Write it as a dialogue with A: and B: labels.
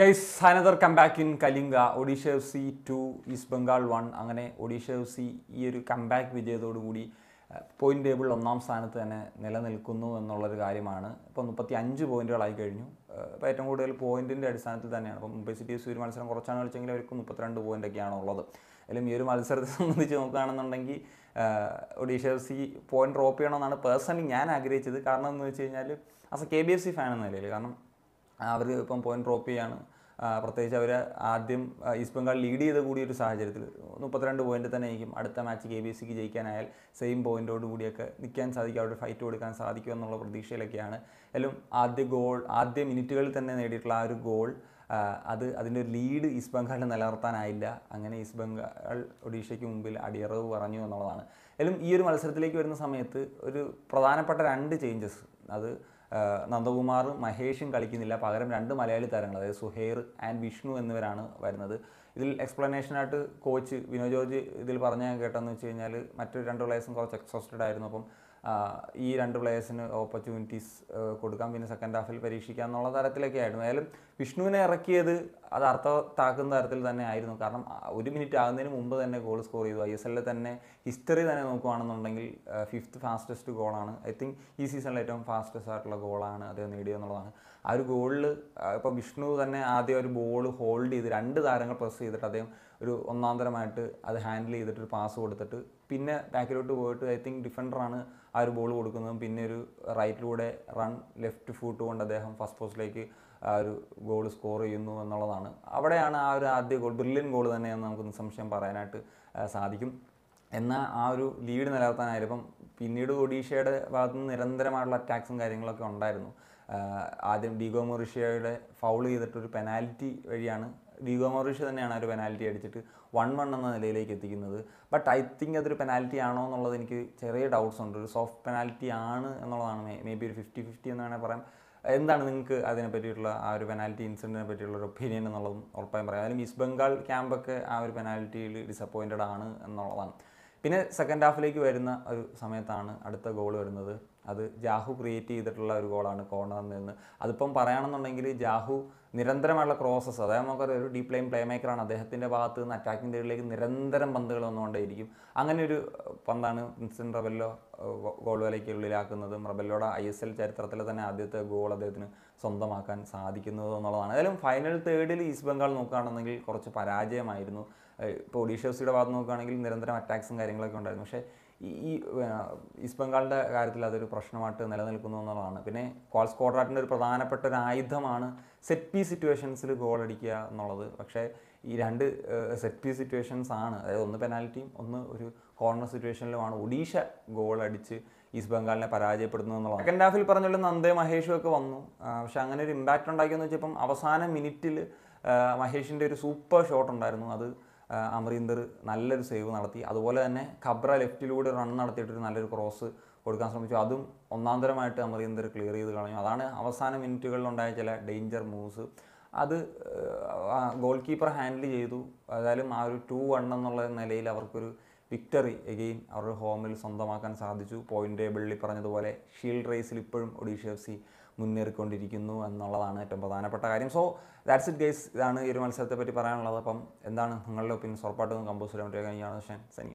A: guys another comeback in Kalinga Odisha F C two East Bengal one അങ്ങനെ Odisha F C ഈ ഒരു comeback വിജയത്തോടുകൂടി point table ഒന്നാം സ്ഥാനത്ത് തന്നെ നിലനിൽക്കുന്നു എന്നുള്ളൊരു കാര്യമാണ് ഇപ്പോൾ മുപ്പത്തി അഞ്ച് പോയിന്റുകളായി കഴിഞ്ഞു ഇപ്പോൾ ഏറ്റവും കൂടുതൽ പോയിന്റിൻ്റെ അടിസ്ഥാനത്തിൽ തന്നെയാണ് അപ്പോൾ മുംബൈ സിറ്റി എഫ് സി ഒരു മത്സരം കുറച്ചാണ് കളിച്ചെങ്കിൽ അവർക്ക് മുപ്പത്തിരണ്ട് ഒക്കെയാണ് ഉള്ളത് അല്ലെങ്കിൽ ഈ ഒരു മത്സരത്തെ സംബന്ധിച്ച് നോക്കുകയാണെന്നുണ്ടെങ്കിൽ Odisha F C point drop ചെയ്യണമെന്നാണ് പേഴ്സണലി ഞാൻ ആഗ്രഹിച്ചത് കാരണം എന്ന് വെച്ച് കഴിഞ്ഞാൽ as a K B F C fan എന്ന നിലയിൽ കാരണം അവർ ഇപ്പം പോയിന്റ് ഡ്രോപ്പ് ചെയ്യാണ് പ്രത്യേകിച്ച് അവർ ആദ്യം ഈസ്റ്റ് ബംഗാൾ ലീഡ് ചെയ്ത് കൂടിയ ഒരു സാഹചര്യത്തിൽ മുപ്പത്തിരണ്ട് പോയിന്റ് തന്നെ ആയിരിക്കും അടുത്ത മാച്ച് കെ ബി സിക്ക് ജയിക്കാനായാൽ സെയിം പോയിന്റോട് കൂടിയൊക്കെ നിൽക്കാൻ സാധിക്കും അവിടെ ഫൈറ്റ് കൊടുക്കാൻ സാധിക്കും എന്നുള്ള പ്രതീക്ഷയിലൊക്കെയാണ് എല്ലാം ആദ്യ ഗോൾ ആദ്യ മിനിറ്റുകളിൽ തന്നെ നേടിയിട്ടുള്ള ആ ഒരു ഗോൾ അത് അതിൻ്റെ ഒരു ലീഡ് ഈസ്റ്റ് ബംഗാളിൽ നിലനിർത്താനായില്ല അങ്ങനെ ഈസ്റ്റ് ബംഗാൾ ഒഡീഷയ്ക്ക് മുമ്പിൽ അടിയറവ് പറഞ്ഞു എന്നുള്ളതാണ് എല്ലാം ഈ ഒരു മത്സരത്തിലേക്ക് വരുന്ന സമയത്ത് ഒരു പ്രധാനപ്പെട്ട രണ്ട് ചേഞ്ചസ് അത് നന്ദകുമാറും മഹേഷും കളിക്കുന്നില്ല പകരം രണ്ട് മലയാളി താരങ്ങൾ അതായത് സുഹൈർ ആൻഡ് വിഷ്ണു എന്നിവരാണ് വരുന്നത് ഇതിൽ എക്സ്പ്ലനേഷനായിട്ട് കോച്ച് വിനോ ജോർജ് ഇതിൽ പറഞ്ഞ കേട്ടെന്ന് വെച്ച് കഴിഞ്ഞാൽ മറ്റു രണ്ട് പ്ലേയേഴ്സും കുറച്ച് എക്സോസ്റ്റഡ് ആയിരുന്നു അപ്പം ഈ രണ്ട് പ്ലേയേഴ്സിന് ഓപ്പർച്യൂണിറ്റീസ് കൊടുക്കാം പിന്നെ സെക്കൻഡ് ഹാഫിൽ പരീക്ഷിക്കാം എന്നുള്ള തരത്തിലൊക്കെ ആയിരുന്നു ഏതായാലും വിഷ്ണുവിനെ ഇറക്കിയത് അത് അർത്ഥത്താക്കുന്ന തരത്തിൽ തന്നെ ആയിരുന്നു കാരണം ഒരു മിനിറ്റ് ആകുന്നതിന് മുമ്പ് തന്നെ ഗോൾ സ്കോർ ചെയ്തു ഐ എസ് എല്ലിൽ തന്നെ ഹിസ്റ്ററി തന്നെ നോക്കുകയാണെന്നുണ്ടെങ്കിൽ ഫിഫ്ത്ത് ഫാസ്റ്റസ്റ്റ് ഗോളാണ് ഐ തിങ്ക് ഈ സീസണിൽ ഏറ്റവും ഫാസ്റ്റസ്റ്റ് ആയിട്ടുള്ള ഗോളാണ് അദ്ദേഹം എന്നുള്ളതാണ് ആ ഒരു ഗോളിൽ ഇപ്പം വിഷ്ണു തന്നെ ആദ്യം ഒരു ബോൾ ഹോൾഡ് ചെയ്ത് രണ്ട് താരങ്ങൾ പ്രസ് ചെയ്തിട്ട് അദ്ദേഹം ഒരു ഒന്നാന്തരമായിട്ട് അത് ഹാൻഡിൽ ചെയ്തിട്ട് ഒരു പാസ് കൊടുത്തിട്ട് പിന്നെ ബാക്കിലോട്ട് പോയിട്ട് ഐ തിങ്ക് ഡിഫൻഡറാണ് ആ ഒരു ബോൾ കൊടുക്കുന്നതും പിന്നെ ഒരു റൈറ്റിലൂടെ റൺ ലെഫ്റ്റ് ഫൂട്ട് കൊണ്ട് അദ്ദേഹം ഫസ്റ്റ് പോസ്റ്റിലേക്ക് ആ ഒരു ഗോൾ സ്കോർ ചെയ്യുന്നു എന്നുള്ളതാണ് അവിടെയാണ് ആ ഒരു ആദ്യ ഗോൾ ബ്രില്യൻ ഗോൾ തന്നെയെന്ന് നമുക്ക് നിസ്സംശയം പറയാനായിട്ട് സാധിക്കും എന്നാൽ ആ ഒരു ലീഡ് നിലനിർത്താനായിരിക്കും പിന്നീട് ഒഡീഷയുടെ ഭാഗത്തു നിന്ന് നിരന്തരമായിട്ടുള്ള അറ്റാക്സും കാര്യങ്ങളൊക്കെ ഉണ്ടായിരുന്നു ആദ്യം ഡിഗോ മൊറീഷ്യയുടെ ഫൗൾ ചെയ്തിട്ടൊരു പെനാൽറ്റി വഴിയാണ് ഡീഗോ മോറീഷ്യ തന്നെയാണ് ഒരു പെനാൽറ്റി അടിച്ചിട്ട് വൺ വൺ എന്ന നിലയിലേക്ക് എത്തിക്കുന്നത് ബട്ട് ഐ തിങ്ക് അതൊരു പെനാൽറ്റി ആണോ എന്നുള്ളത് എനിക്ക് ചെറിയ ഡൗട്ട്സ് ഉണ്ട് ഒരു സോഫ്റ്റ് പെനാൽറ്റി ആണ് എന്നുള്ളതാണ് മേ ബി ഒരു ഫിഫ്റ്റി ഫിഫ്റ്റി എന്ന് വേണമെങ്കിൽ പറയാം എന്താണ് നിങ്ങൾക്ക് അതിനെ പറ്റിയിട്ടുള്ള ആ ഒരു പെനാൽറ്റി ഇൻസിഡൻറ്റിനെ പറ്റിയുള്ള ഒരു ഒപ്പീനിയൻ എന്നുള്ളതും ഉറപ്പായും പറയാം അതായത് ഈസ്റ്റ് ബംഗാൾ ക്യാമ്പൊക്കെ ആ ഒരു പെനാൽറ്റിയിൽ ഡിസപ്പോയിൻറ്റഡ് ആണ് എന്നുള്ളതാണ് പിന്നെ സെക്കൻഡ് ഹാഫിലേക്ക് വരുന്ന ഒരു സമയത്താണ് അടുത്ത ഗോൾ വരുന്നത് അത് ജാഹു ക്രിയേറ്റ് ചെയ്തിട്ടുള്ള ഒരു ഗോളാണ് കോർണറിൽ നിന്ന് അതിപ്പം പറയുകയാണെന്നുണ്ടെങ്കിൽ ജാഹു നിരന്തരമായുള്ള ക്രോസസ് അതായത് നമുക്കൊരു ഒരു ഡീപ് ലൈൻ പ്ലേ മേക്കറാണ് അദ്ദേഹത്തിൻ്റെ ഭാഗത്ത് നിന്ന് അറ്റാക്കിംഗ് തേടിലേക്ക് നിരന്തരം പന്തുകൾ വന്നുകൊണ്ടേയിരിക്കും അങ്ങനെ ഒരു പന്താണ് വിൻസെൻ്റ് റബല്ലോ ഗോൾ വലയ്ക്ക് ഉള്ളിലാക്കുന്നതും റബല്ലോടെ ഐ എസ് എൽ ചരിത്രത്തിലെ തന്നെ ആദ്യത്തെ ഗോൾ അദ്ദേഹത്തിന് സ്വന്തമാക്കാൻ സാധിക്കുന്നത് എന്നുള്ളതാണ് ഏതായാലും ഫൈനൽ തേർഡിൽ ഈസ്റ്റ് ബംഗാൾ നോക്കുകയാണെന്നുണ്ടെങ്കിൽ കുറച്ച് പരാജയമായിരുന്നു ഇപ്പോൾ ഒഡീഷ ഭാഗത്ത് നോക്കുകയാണെങ്കിൽ നിരന്തരം അറ്റാക്സും കാര്യങ്ങളൊക്കെ ഉണ്ടായിരുന്നു പക്ഷേ ഈ ഈസ്റ്റ് ബംഗാളിൻ്റെ കാര്യത്തിൽ അതൊരു പ്രശ്നമായിട്ട് നിലനിൽക്കുന്നു എന്നുള്ളതാണ് പിന്നെ കോൾ സ്കോഡ്രാറ്റിൻ്റെ ഒരു പ്രധാനപ്പെട്ട ഒരു ആയുധമാണ് സെറ്റ് പി സിറ്റുവേഷൻസിൽ ഗോൾ അടിക്കുക എന്നുള്ളത് പക്ഷേ ഈ രണ്ട് സെറ്റ് പി സിറ്റുവേഷൻസ് ആണ് അതായത് ഒന്ന് പെനാൽറ്റിയും ഒന്ന് ഒരു കോർണർ സിറ്റുവേഷനിലുമാണ് ഒഡീഷ ഗോൾ അടിച്ച് ഈസ്റ്റ് ബംഗാളിനെ പരാജയപ്പെടുന്നു എന്നുള്ളത് സെക്കൻഡ് ഹാഫിൽ പറഞ്ഞുള്ള നന്ദേ മഹേഷും ഒക്കെ വന്നു പക്ഷേ അങ്ങനെ ഒരു ഇമ്പാക്റ്റ് ഉണ്ടാക്കിയെന്ന് വെച്ചപ്പം അവസാന മിനിറ്റിൽ മഹേഷിൻ്റെ ഒരു സൂപ്പർ ഷോട്ട് ഉണ്ടായിരുന്നു അത് അമരീന്ദർ നല്ലൊരു സേവ് നടത്തി അതുപോലെ തന്നെ ഖബ്ര ലെഫ്റ്റിലൂടെ റൺ നടത്തിയിട്ടൊരു നല്ലൊരു ക്രോസ് കൊടുക്കാൻ ശ്രമിച്ചു അതും ഒന്നാന്തരമായിട്ട് അമരീന്ദർ ക്ലിയർ ചെയ്ത് കളഞ്ഞു അതാണ് അവസാന മിനിറ്റുകളിലുണ്ടായ ചില ഡേഞ്ചർ മൂവ്സ് അത് ഗോൾ കീപ്പർ ഹാൻഡിൽ ചെയ്തു ഏതായാലും ആ ഒരു ടു വൺ എന്നുള്ള നിലയിൽ അവർക്കൊരു വിക്ടറി എഗെയിൻ അവരുടെ ഹോമിൽ സ്വന്തമാക്കാൻ സാധിച്ചു പോയിന്റ് ടേബിളിൽ പറഞ്ഞതുപോലെ ഷീൽഡ് റേസിൽ ഇപ്പോഴും ഒഡീഷ എഫ് സി മുന്നേറിക്കൊണ്ടിരിക്കുന്നു എന്നുള്ളതാണ് ഏറ്റവും പ്രധാനപ്പെട്ട കാര്യം സോ ദാറ്റ്സ് ഇറ്റ് ഗേസ് ഇതാണ് ഈ ഒരു മത്സരത്തെ പറ്റി പറയാനുള്ളത് അപ്പം എന്താണ് നിങ്ങളുടെ ഒപ്പീനിയൻസ് ഉറപ്പായിട്ടും കമ്പോസ് ചെയ്യാൻ പറ്റിയ കഴിഞ്ഞ ശനി